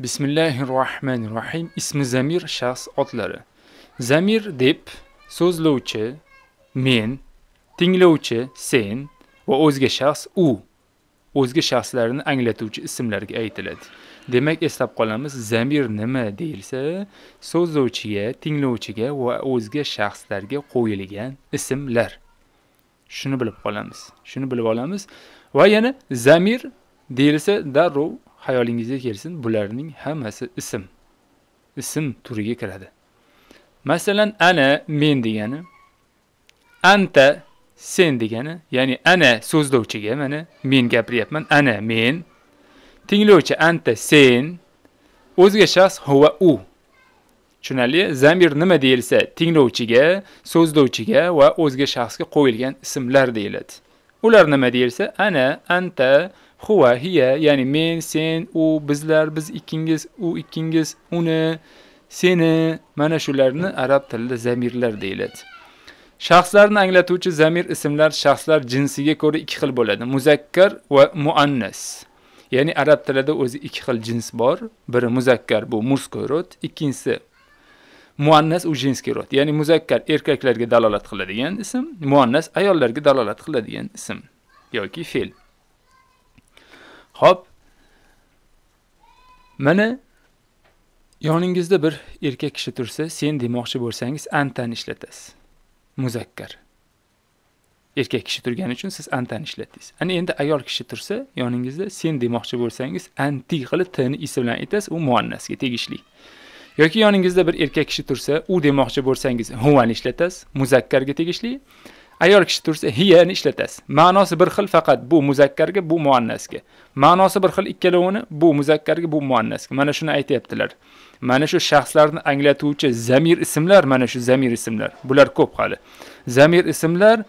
bismillahi rohmanir rohim ismi zamir shaxs otlari zamir deb so'zlovchi men tinglovchi sen va o'zga shaxs u o'zga shaxslarni anglatuvchi ismlarga aytiladi demak eslab qolamiz zamir nima deilsa, so'zlovchiga tinglovchiga va o'zga shaxslarga qo'yilgan ismlar shuni bilib qolamiz shuni bilib olamiz va yana zamir deilsa darrov hayolingizga kelsin bularning hammasi ism ism turiga kiradi masalan ana men degani anta sen degani ya'ni ana so'zlovchiga mana men gapiryapman ana men tinglovchi anta sen o'zga shaxs huva u tushunarli zamir nima deyilsa tinglovchiga so'zlovchiga va o'zga shaxsga qo'yilgan ismlar deyiladi ular nima deyilsa ana anta huva hiya ya'ni men sen u bizlar biz ikkingiz u ikkingiz uni seni mana shularni arab tilida zamirlar deyiladi shaxslarni anglatuvchi zamir ismlar shaxslar jinsiga ko'ra ikki xil bo'ladi muzakkar va muannas ya'ni arab tilida o'zi ikki xil jins bor biri muzakkar bu мужской род ikkinchisi muannas u jinskiy rod ya'ni muzakkar erkaklarga dalolat qiladigan ism muannas ayollarga dalolat qiladigan ism yoki fe'l Xo'p. Mana yoningizda bir erkak kishi tursa, sen demoqchi bo'lsangiz antan ishlatasiz. Muzakkar. Erkak kishi turgani uchun siz antan ishlatdingiz. Ana endi ayol kishi tursa, yoningizda sen demoqchi bo'lsangiz, anti qilib tni isi bilan aytasiz, u muannasga tegishli. yoki yoningizda bir erkak kishi tursa, u demoqchi bo'lsangiz, huvani ishlatasiz, muzakkarga tegishli. ayol kishi tursa hiyani ishlatasiz. Ma'nosi bir xil faqat bu muzakkarga, bu muannasga. Ma'nosi bir xil ikkalovini bu muzakkarga, bu muannasga. Mana shuni aytayaptilar. Mana shu shaxslarni anglatuvchi zamir ismlar, mana shu zamir ismlar. Bular ko'p hali. Zamir ismlar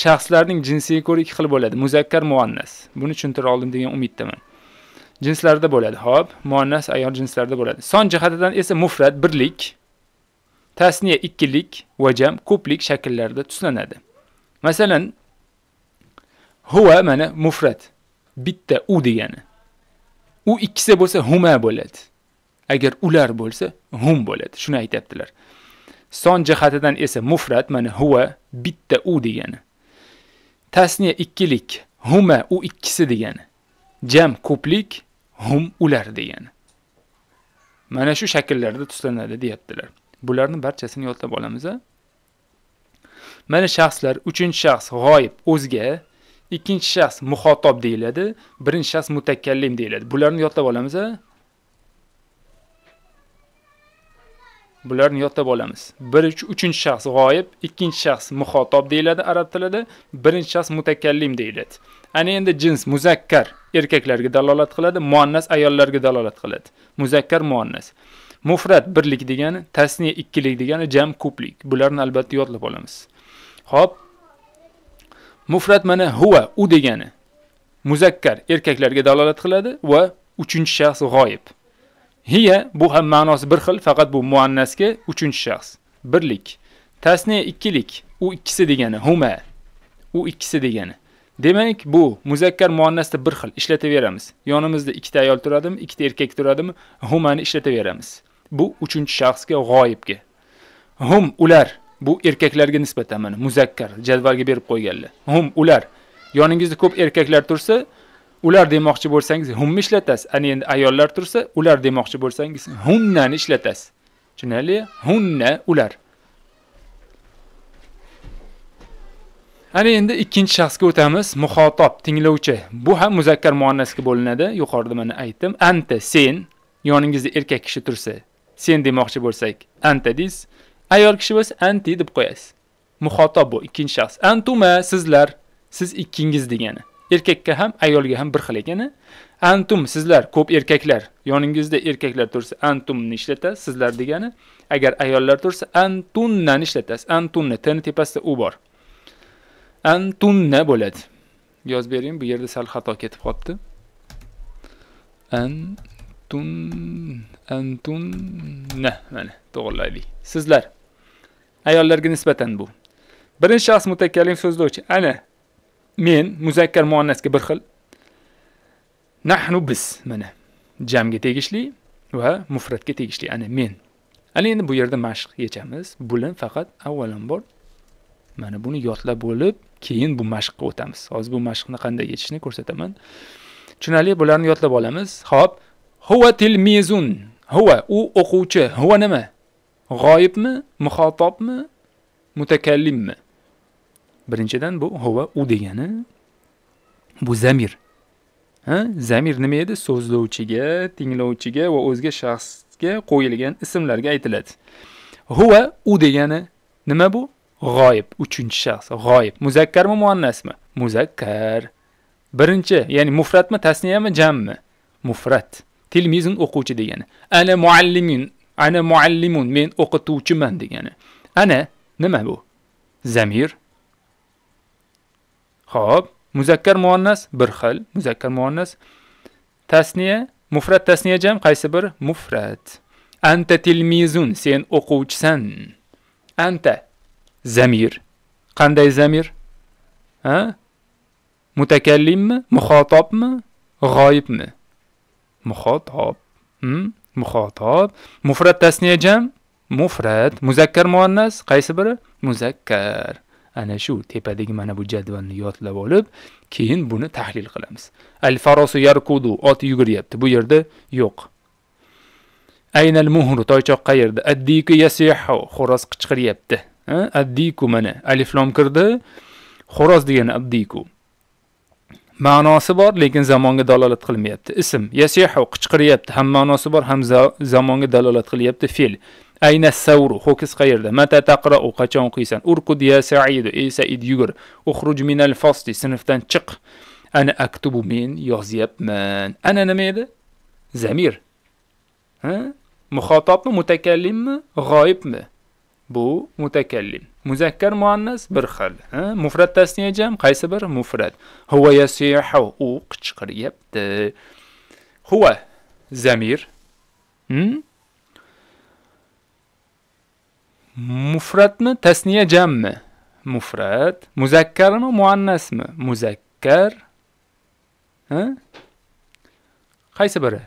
shaxslarning jinsiga ko'ra ikki xil bo'ladi. Muzakkar, muannas. Buni tushuntira oldim degan umiddaman. Jinslarda bo'ladi, ho'p Muannas ayol jinslarda bo'ladi. Son jihatidan esa mufrat birlik, tasniya ikkilik va jam ko'plik shakllarida tuslanadi. masalan huwa mana mufrat bitta u degani u ikkisi bo'lsa huma bo'ladi agar ular bo'lsa hum bo'ladi shuni aytaptilar. son jihatidan esa mufrat mana huwa bitta u degani tasniya ikkilik huma u ikkisi degani jam ko'plik hum ular degani mana shu shakllarda tuslanadi deyaptilar Bularning barchasini yodlab olamiz a mana shaxslar uchinchi shaxs g'oyib o'zga ikkinchi shaxs muxotob deyiladi birinchi shaxs mutakallim deyiladi bularni yodlab olamiz a bularni yodlab olamiz bir uchinchi shaxs g'oyib ikkinchi shaxs muxotob deyiladi arab tilida birinchi shaxs mutakallim deyiladi ana endi jins muzakkar erkaklarga dalolat qiladi muannas ayollarga dalolat qiladi muzakkar muannas mufrat birlik degani tasniya ikkilik degani jam ko'plik bularni albatta yodlab olamiz Xo'p. Mufrad mana huwa u degani muzakkar erkaklarga dalolat qiladi va uchinchi shaxs g'oyib. Hiya bu ham ma'nosi bir xil, faqat bu muannasga uchinchi shaxs. Birlik. Tasniya ikkilik, u ikkisi degani huma. U ikkisi degani. Demak, bu muzakkar muannasda bir xil ishlataveramiz. Yonimizda ikkita ayol turadimi, ikkita erkak turadimi, humani ishlataveramiz. Bu uchinchi shaxsga g'oyibga. Hum ular bu erkaklarga nisbatan mana muzakkar jadvalga berib qo'yganlar hum ular yoningizda ko'p erkaklar tursa ular demoqchi bo'lsangiz humni ishlatasiz ana endi ayollar tursa ular demoqchi bo'lsangiz hunnani ishlatasiz tushunarli hunna ular ana endi ikkinchi shaxsga o'tamiz muxotob tinglovchi bu ham muzakkar muannasga bo'linadi yuqorida mana aytdim anta sen yoningizda erkak kishi tursa sen demoqchi bo'lsak anta deysiz ayol kishi bo'lsa anti deb qo'yasiz muxotob bu ikkinchi shaxs antuma sizlar siz ikkingiz degani erkakka ham ayolga ham bir xil ekani antum sizlar ko'p erkaklar yoningizda erkaklar tursa antumni ishlatasiz sizlar degani agar ayollar tursa antunnani ishlatasiz antunna tni tepasida u bor antunna bo'ladi yozib bering bu yerda sal xato ketib qolibdi antun antunna mana to'g'irlaylik sizlar ayollarga nisbatan bu birinchi shaxs mutakallim so'zlovchi ana men muzakkar muannasga bir xil nahnu biz mana jamga tegishli va mufratga tegishli ana men ana endi bu yerda mashq yechamiz bulim faqat avvalambor mana buni yodlab bo'lib keyin bu mashqqa o'tamiz hozir bu mashqni qanday yechishni ko'rsataman tushunarli bularni yodlab olamiz hop huva tilmizun huva u o'quvchi huva nima g'oyibmi muxotobmi mutakallimmi birinchidan bu huva u degani bu zamir ha zamir nima edi so'zlovchiga tinglovchiga va o'zga shaxsga qo'yilgan ismlarga aytiladi huva u degani nima bu g'oyib uchinchi shaxs g'oyib muzakkarmi muannasmi muzakkar birinchi ya'ni mufratmi tasniyami jammi mufrat tilmizun o'quvchi degani ana muallimin ana muallimun men o'qituvchiman degani ana nima bu zamir Xo'p, muzakkar muannas bir xil, muzakkar muannas tasniya, mufrat tasniya jam qaysi bir? Mufrat. Anta tilmizun, sen o'quvchisan. Anta zamir. Qanday zamir? Ha? Mutakallimmi, muxotobmi, g'oyibmi? Muxotob. Hmm? muxotob mufrat tasniya jam mufrat muzakkar muannas qaysi biri muzakkar ana shu tepadagi mana bu jadvalni yodlab olib keyin buni tahlil qilamiz al farosu yarkudu ot yuguryapti bu yerda yo'q aynal muhru toychoq qayerda addiku yasihu xo'roz qichqiryapti addiku mana alif lom kirdi xo'roz degani addiku ma'nosi bor lekin zamonga dalolat qilmayapti ism yasihu qichqiryapti ham ma'nosi bor ham zamonga dalolat qilyapti fe'l ayna savru ho'kiz qayerda mata taqrau qachon o'qiysan urqud ya saidu ey said yugur uxruj minal fosti sinfdan chiq ana aktubu men yozyapman ana nima edi zamir ha muxotobmi mutakallimmi g'oyibmi bu mutakallim muzakkar muannas bir xil mufrat tasniya jam qaysi bir mufrat huwa yasihu u qichqiryapti huwa zamir hmm? mufratmi tasniya jammi mufrat muzakkarmi muannasmi muzakkar ha qaysi biri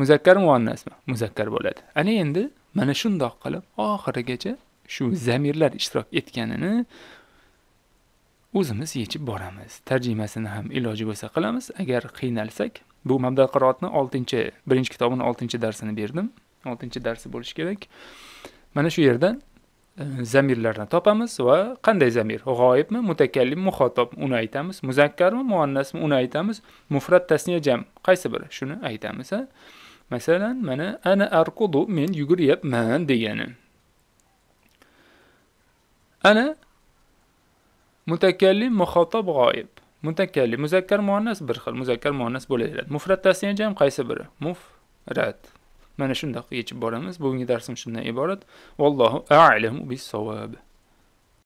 muzakkar muannasmi muzakkar bo'ladi ana endi mana shundoq qilib oxirigacha shu zamirlar ishtirok etganini o'zimiz yechib boramiz tarjimasini ham iloji bo'lsa qilamiz agar qiynalsak bu mabda qiroatni oltinchi birinchi kitobini oltinchi darsini berdim oltinchi darsi bo'lishi kerak mana shu yerdan e, zamirlarni topamiz va qanday zamir g'oyibmi mutakallim muxotob uni aytamiz muzakkarmi muannasmi uni aytamiz mufrat tasniya jam qaysi biri shuni aytamiz a masalan mana ana arqudu men yuguryapman degani Ana mutakallim muxotab g'oyib. Mutakallim muzakkar muannas bir xil, muzakkar muannas bo'laveradi. Mufrat tasniya jam qaysi biri? Mufrat. Mana shunday yechib boramiz. Bugungi darsim shundan iborat. Vallohu a'lamu bis-sawab.